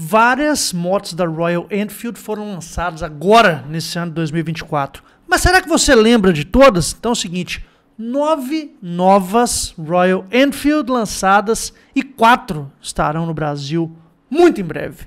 Várias motos da Royal Enfield foram lançadas agora, nesse ano de 2024. Mas será que você lembra de todas? Então é o seguinte: nove novas Royal Enfield lançadas e quatro estarão no Brasil muito em breve.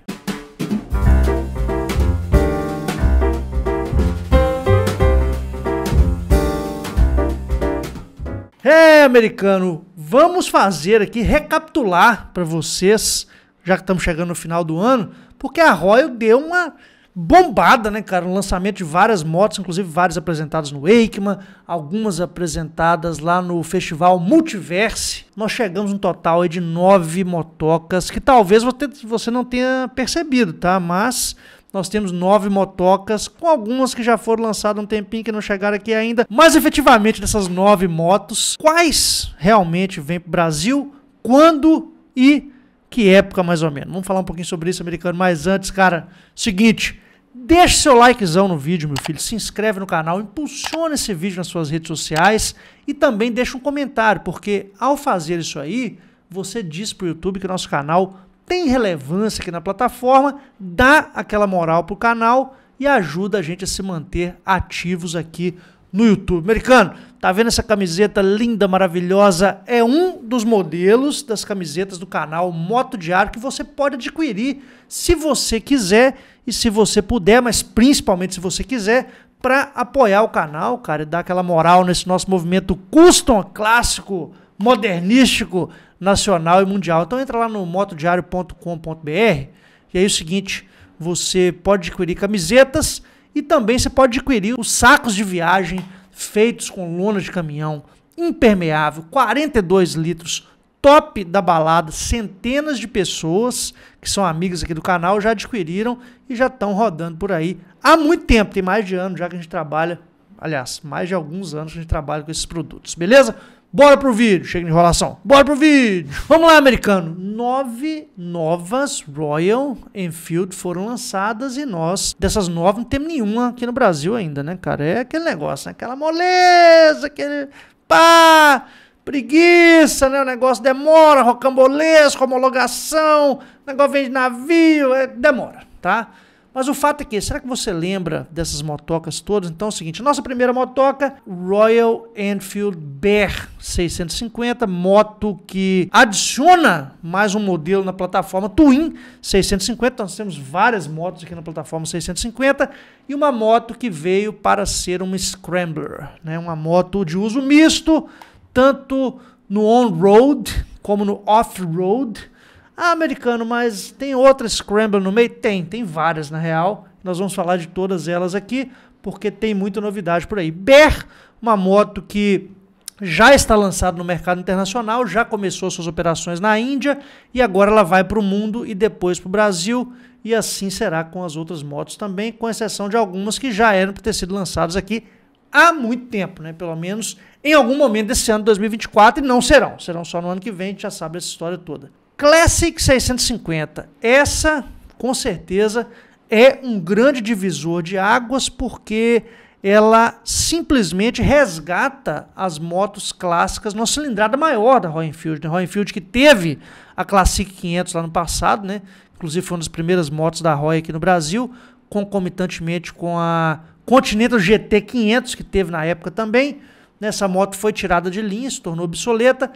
É, americano, vamos fazer aqui recapitular para vocês já que estamos chegando no final do ano, porque a Royal deu uma bombada, né, cara, no lançamento de várias motos, inclusive várias apresentadas no EICMA, algumas apresentadas lá no festival Multiverse. Nós chegamos um total de nove motocas, que talvez você não tenha percebido, tá? Mas nós temos nove motocas, com algumas que já foram lançadas há um tempinho que não chegaram aqui ainda. Mas efetivamente, dessas nove motos, quais realmente vêm para o Brasil, quando e que época mais ou menos? Vamos falar um pouquinho sobre isso, americano. Mas antes, cara, seguinte. Deixe seu likezão no vídeo, meu filho. Se inscreve no canal, impulsiona esse vídeo nas suas redes sociais e também deixa um comentário, porque ao fazer isso aí, você diz para o YouTube que o nosso canal tem relevância aqui na plataforma, dá aquela moral pro canal e ajuda a gente a se manter ativos aqui no YouTube. Americano, tá vendo essa camiseta linda, maravilhosa? É um dos modelos das camisetas do canal Moto Diário que você pode adquirir se você quiser e se você puder, mas principalmente se você quiser, para apoiar o canal, cara, e dar aquela moral nesse nosso movimento custom clássico, modernístico, nacional e mundial. Então entra lá no motodiario.com.br e aí é o seguinte, você pode adquirir camisetas e também você pode adquirir os sacos de viagem feitos com lona de caminhão, impermeável, 42 litros, top da balada. Centenas de pessoas que são amigas aqui do canal já adquiriram e já estão rodando por aí há muito tempo, tem mais de ano já que a gente trabalha. Aliás, mais de alguns anos que a gente trabalha com esses produtos, beleza? Bora pro vídeo. Chega de enrolação. Bora pro vídeo. Vamos lá, americano. Nove novas Royal Enfield foram lançadas e nós, dessas nove, não temos nenhuma aqui no Brasil ainda, né, cara? É aquele negócio, né? aquela moleza, aquele pá, preguiça, né? O negócio demora, rocambolesco, homologação, negócio vem de navio, é, demora, tá? Mas o fato é que, será que você lembra dessas motocas todas? Então é o seguinte, nossa primeira motoca, Royal Enfield Bear 650, moto que adiciona mais um modelo na plataforma Twin 650. Então, nós temos várias motos aqui na plataforma 650 e uma moto que veio para ser uma Scrambler, né? uma moto de uso misto, tanto no on-road como no off-road ah, americano, mas tem outra Scramble no meio? Tem, tem várias na real. Nós vamos falar de todas elas aqui, porque tem muita novidade por aí. Bear, uma moto que já está lançada no mercado internacional, já começou suas operações na Índia e agora ela vai para o mundo e depois para o Brasil. E assim será com as outras motos também, com exceção de algumas que já eram para ter sido lançadas aqui há muito tempo, né? Pelo menos em algum momento desse ano 2024 e não serão. Serão só no ano que vem, a gente já sabe essa história toda. Classic 650. Essa, com certeza, é um grande divisor de águas porque ela simplesmente resgata as motos clássicas numa cilindrada maior da Royal Enfield. Né? Royal Enfield que teve a Classic 500 lá no passado, né? Inclusive foi uma das primeiras motos da Royal aqui no Brasil, concomitantemente com a Continental GT 500 que teve na época também. Essa moto foi tirada de linha, se tornou obsoleta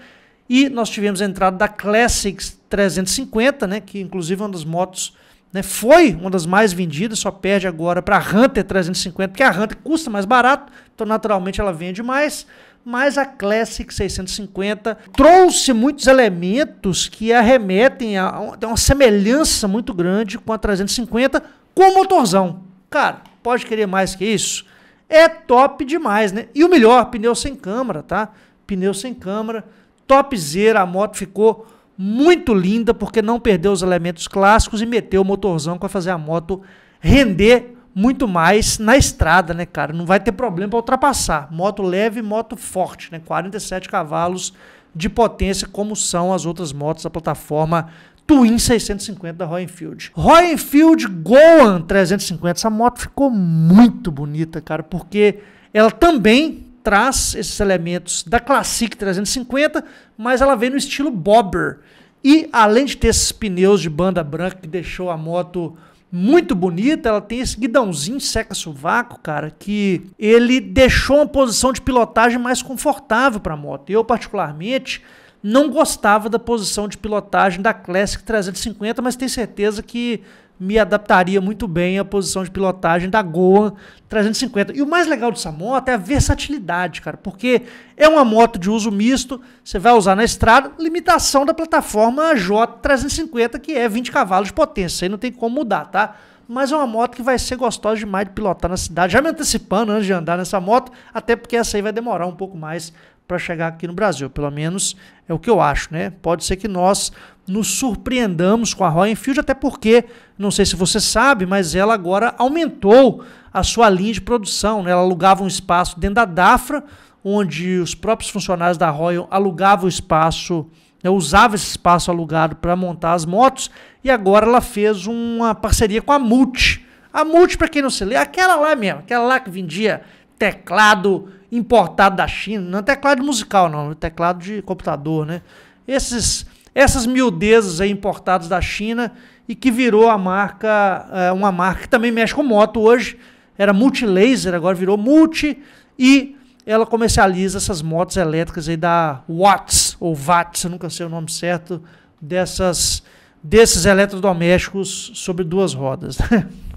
e nós tivemos a entrada da Classics 350, né, que inclusive é uma das motos, né, foi uma das mais vendidas, só perde agora para a Hunter 350, porque a Hunter custa mais barato, então naturalmente ela vende mais, mas a Classic 650 trouxe muitos elementos que arremetem a, a uma semelhança muito grande com a 350 com o motorzão. Cara, pode querer mais que isso? É top demais, né? E o melhor, pneu sem câmara, tá? Pneu sem câmara topzera, a moto ficou muito linda porque não perdeu os elementos clássicos e meteu o motorzão para fazer a moto render muito mais na estrada, né, cara? Não vai ter problema para ultrapassar. Moto leve, moto forte, né? 47 cavalos de potência, como são as outras motos da plataforma Twin 650 da Roenfield. Roenfield Goan 350. Essa moto ficou muito bonita, cara, porque ela também traz esses elementos da Classic 350, mas ela vem no estilo bobber. E além de ter esses pneus de banda branca que deixou a moto muito bonita, ela tem esse guidãozinho seca suvaco, cara, que ele deixou uma posição de pilotagem mais confortável para a moto. Eu, particularmente, não gostava da posição de pilotagem da Classic 350, mas tenho certeza que me adaptaria muito bem à posição de pilotagem da Goa 350. E o mais legal dessa moto é a versatilidade, cara, porque é uma moto de uso misto, você vai usar na estrada, limitação da plataforma J350, que é 20 cavalos de potência, aí não tem como mudar, tá? Mas é uma moto que vai ser gostosa demais de pilotar na cidade. Já me antecipando antes de andar nessa moto, até porque essa aí vai demorar um pouco mais para chegar aqui no Brasil. Pelo menos é o que eu acho, né? Pode ser que nós nos surpreendamos com a Royal Enfield, até porque, não sei se você sabe, mas ela agora aumentou a sua linha de produção. Né? Ela alugava um espaço dentro da Dafra, onde os próprios funcionários da Royal alugavam o espaço, né? usavam esse espaço alugado para montar as motos, e agora ela fez uma parceria com a Multi. A Multi, para quem não se lê, é aquela lá mesmo, aquela lá que vendia teclado importado da China, não é teclado musical não, é teclado de computador, né? Esses, essas miudezas aí importadas da China e que virou a marca, eh, uma marca que também mexe com moto hoje, era multilaser, agora virou multi e ela comercializa essas motos elétricas aí da Watts ou Watts, eu nunca sei o nome certo, dessas desses eletrodomésticos sobre duas rodas.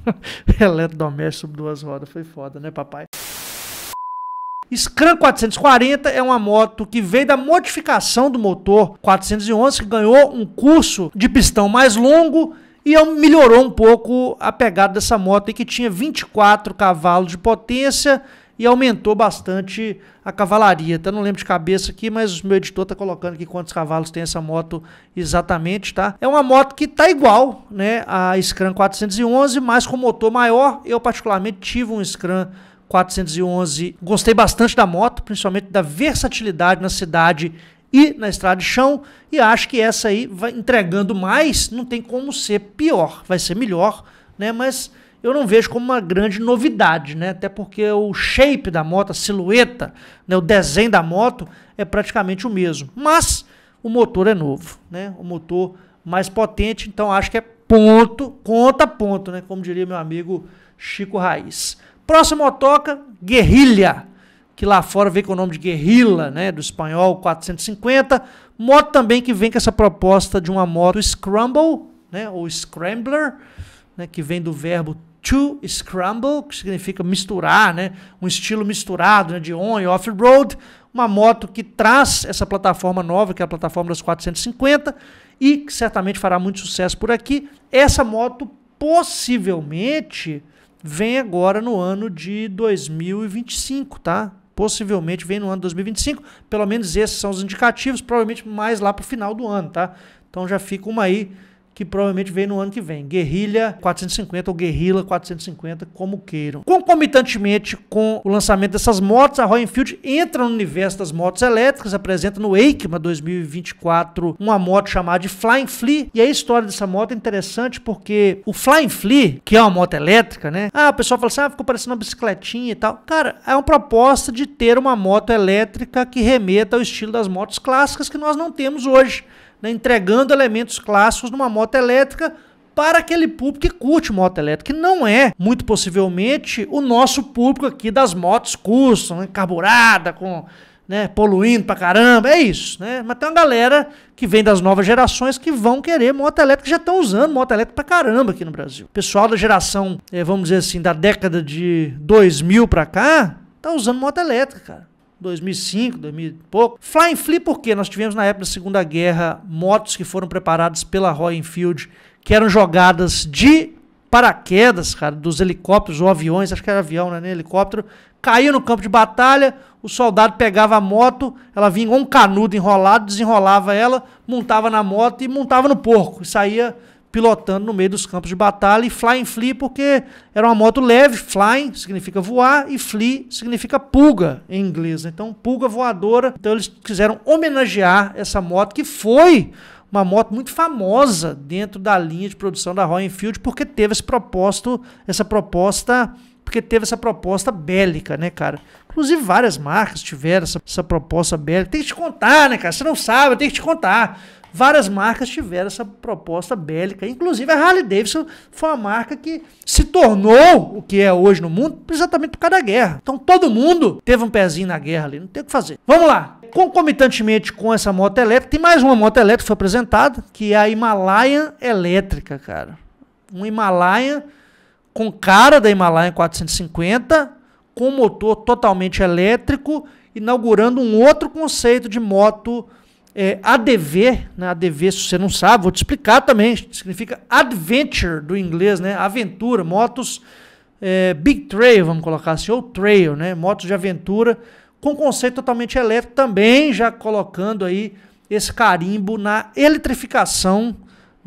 Eletrodoméstico sobre duas rodas foi foda, né, papai? Scram 440 é uma moto que veio da modificação do motor 411, que ganhou um curso de pistão mais longo e melhorou um pouco a pegada dessa moto, que tinha 24 cavalos de potência e aumentou bastante a cavalaria. Então, não lembro de cabeça aqui, mas o meu editor está colocando aqui quantos cavalos tem essa moto exatamente, tá? É uma moto que tá igual, né, a Scram 411, mas com motor maior. Eu particularmente tive um Scram 411. Gostei bastante da moto, principalmente da versatilidade na cidade e na estrada de chão. E acho que essa aí vai entregando mais, não tem como ser pior, vai ser melhor, né? Mas eu não vejo como uma grande novidade, né? Até porque o shape da moto, a silhueta, né? o desenho da moto é praticamente o mesmo. Mas o motor é novo, né? O motor mais potente, então acho que é ponto, conta ponto, né? Como diria meu amigo Chico Raiz. Próxima motoca, guerrilha, que lá fora vem com o nome de guerrilla, né, do espanhol 450. Moto também que vem com essa proposta de uma moto scramble, né, ou scrambler, né, que vem do verbo to scramble, que significa misturar, né, um estilo misturado né, de on e off-road, uma moto que traz essa plataforma nova, que é a plataforma das 450, e que certamente fará muito sucesso por aqui. Essa moto possivelmente vem agora no ano de 2025, tá? Possivelmente vem no ano de 2025. Pelo menos esses são os indicativos, provavelmente mais lá para o final do ano, tá? Então já fica uma aí que provavelmente vem no ano que vem. Guerrilha 450 ou Guerrilla 450, como queiram. Concomitantemente com o lançamento dessas motos, a Royal Enfield entra no universo das motos elétricas, apresenta no EICMA 2024 uma moto chamada de Flying Flea. E a história dessa moto é interessante porque o Flying Flea, que é uma moto elétrica, né? Ah, o pessoal fala assim, ah, ficou parecendo uma bicicletinha e tal. Cara, é uma proposta de ter uma moto elétrica que remeta ao estilo das motos clássicas que nós não temos hoje né, entregando elementos clássicos numa moto elétrica para aquele público que curte moto elétrica, que não é, muito possivelmente, o nosso público aqui das motos custom, né, carburada, com né, poluindo pra caramba, é isso, né? Mas tem uma galera que vem das novas gerações que vão querer moto elétrica, já estão usando moto elétrica pra caramba aqui no Brasil. Pessoal da geração, eh, vamos dizer assim, da década de 2000 pra cá, tá usando moto elétrica, cara. 2005, 2000 e pouco. Flying Flea por quê? Nós tivemos na época da Segunda Guerra motos que foram preparadas pela Royal Enfield, que eram jogadas de paraquedas, cara, dos helicópteros ou aviões, acho que era avião, né, helicóptero, caía no campo de batalha, o soldado pegava a moto, ela vinha com um canudo enrolado, desenrolava ela, montava na moto e montava no porco, e saía pilotando no meio dos campos de batalha e flying flea porque era uma moto leve, flying significa voar e flea significa pulga em inglês, né? então pulga voadora. Então eles quiseram homenagear essa moto que foi uma moto muito famosa dentro da linha de produção da Royal Enfield porque teve esse proposto, essa proposta porque teve essa proposta bélica, né, cara? Inclusive, várias marcas tiveram essa, essa proposta bélica. Tem que te contar, né, cara? Você não sabe, tem que te contar. Várias marcas tiveram essa proposta bélica. Inclusive a Harley Davidson foi uma marca que se tornou o que é hoje no mundo exatamente por causa da guerra. Então todo mundo teve um pezinho na guerra ali, não tem o que fazer. Vamos lá. Concomitantemente com essa moto elétrica, tem mais uma moto elétrica que foi apresentada, que é a Himalayan elétrica, cara. Um Himalayan com cara da Himalayan 450, com motor totalmente elétrico, inaugurando um outro conceito de moto elétrica é, ADV, né, ADV, se você não sabe, vou te explicar também, significa adventure do inglês, né? Aventura, motos é, big trail, vamos colocar assim, ou trail, né? Motos de aventura com conceito totalmente elétrico também, já colocando aí esse carimbo na eletrificação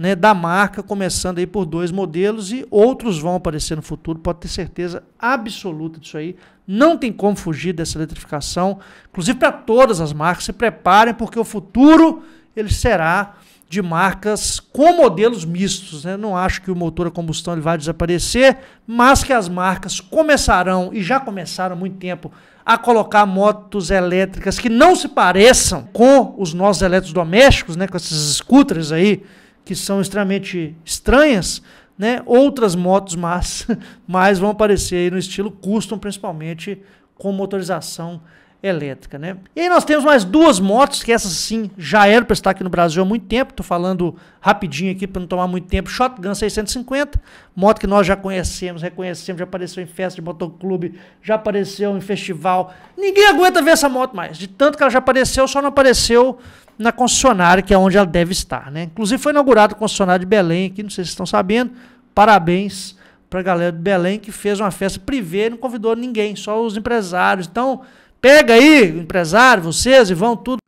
né, da marca, começando aí por dois modelos e outros vão aparecer no futuro, pode ter certeza absoluta disso aí. Não tem como fugir dessa eletrificação, inclusive para todas as marcas, se preparem porque o futuro ele será de marcas com modelos mistos. Né? Não acho que o motor a combustão ele vai desaparecer, mas que as marcas começarão, e já começaram há muito tempo, a colocar motos elétricas que não se pareçam com os nossos eletrodomésticos, né? com esses scooters aí, que são extremamente estranhas, né? outras motos mais, mais vão aparecer no estilo custom, principalmente com motorização elétrica, né? E aí nós temos mais duas motos, que essas sim já eram para estar aqui no Brasil há muito tempo, tô falando rapidinho aqui para não tomar muito tempo. Shotgun 650, moto que nós já conhecemos, reconhecemos, já apareceu em festa de motoclube, já apareceu em festival. Ninguém aguenta ver essa moto mais. De tanto que ela já apareceu, só não apareceu na concessionária, que é onde ela deve estar, né? Inclusive foi inaugurado o concessionário de Belém aqui, não sei se vocês estão sabendo. Parabéns para a galera de Belém que fez uma festa privê, não convidou ninguém, só os empresários. Então, Pega aí, empresário, vocês, e vão tudo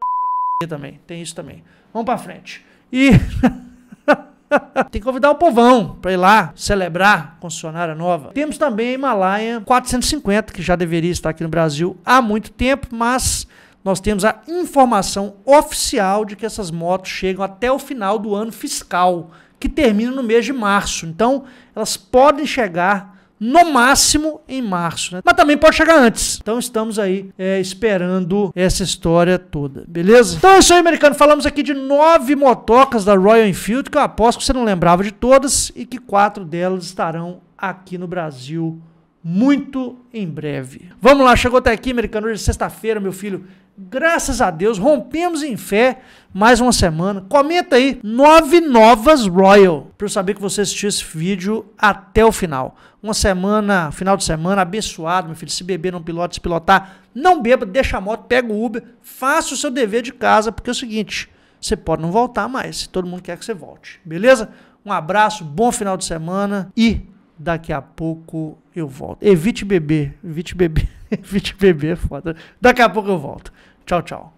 também. Tem isso também. Vamos pra frente. E. Tem que convidar o povão para ir lá celebrar a concessionária nova. Temos também a Himalaia 450, que já deveria estar aqui no Brasil há muito tempo, mas nós temos a informação oficial de que essas motos chegam até o final do ano fiscal, que termina no mês de março. Então, elas podem chegar no máximo em março. Né? Mas também pode chegar antes. Então estamos aí é, esperando essa história toda, beleza? Então é isso aí, americano. Falamos aqui de nove motocas da Royal Enfield, que eu aposto que você não lembrava de todas e que quatro delas estarão aqui no Brasil muito em breve. Vamos lá, chegou até aqui, americano, hoje é sexta-feira, meu filho. Graças a Deus, rompemos em fé mais uma semana. Comenta aí, nove novas Royal, para eu saber que você assistiu esse vídeo até o final. Uma semana, final de semana, abençoado, meu filho. Se beber, não pilote, se pilotar, não beba, deixa a moto, pega o Uber, faça o seu dever de casa, porque é o seguinte, você pode não voltar mais, se todo mundo quer que você volte, beleza? Um abraço, bom final de semana e Daqui a pouco eu volto. Evite beber, evite beber, evite beber, é foda. Daqui a pouco eu volto. Tchau, tchau.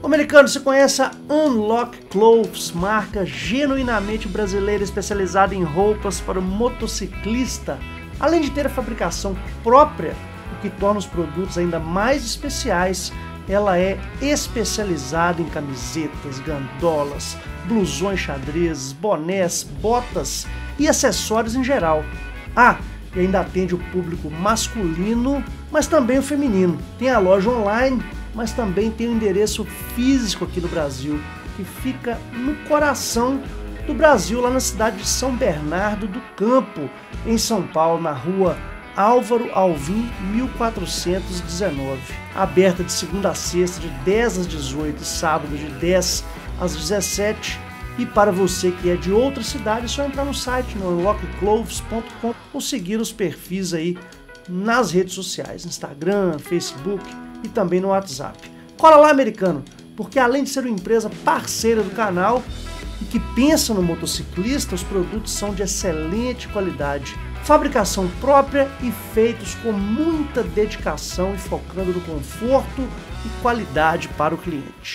O americano, se conhece a Unlock Clothes, marca genuinamente brasileira especializada em roupas para o motociclista, além de ter a fabricação própria, o que torna os produtos ainda mais especiais. Ela é especializada em camisetas, gandolas, blusões xadrez, bonés, botas e acessórios em geral. Ah, e ainda atende o público masculino, mas também o feminino. Tem a loja online, mas também tem o endereço físico aqui no Brasil, que fica no coração do Brasil, lá na cidade de São Bernardo do Campo, em São Paulo, na rua Álvaro Alvim 1419. Aberta de segunda a sexta, de 10 às 18, sábado de 10 às 17 e para você que é de outra cidade, é só entrar no site norlockcloves.com ou seguir os perfis aí nas redes sociais, Instagram, Facebook e também no WhatsApp. Cola lá, americano, porque além de ser uma empresa parceira do canal e que pensa no motociclista, os produtos são de excelente qualidade, fabricação própria e feitos com muita dedicação e focando no conforto e qualidade para o cliente.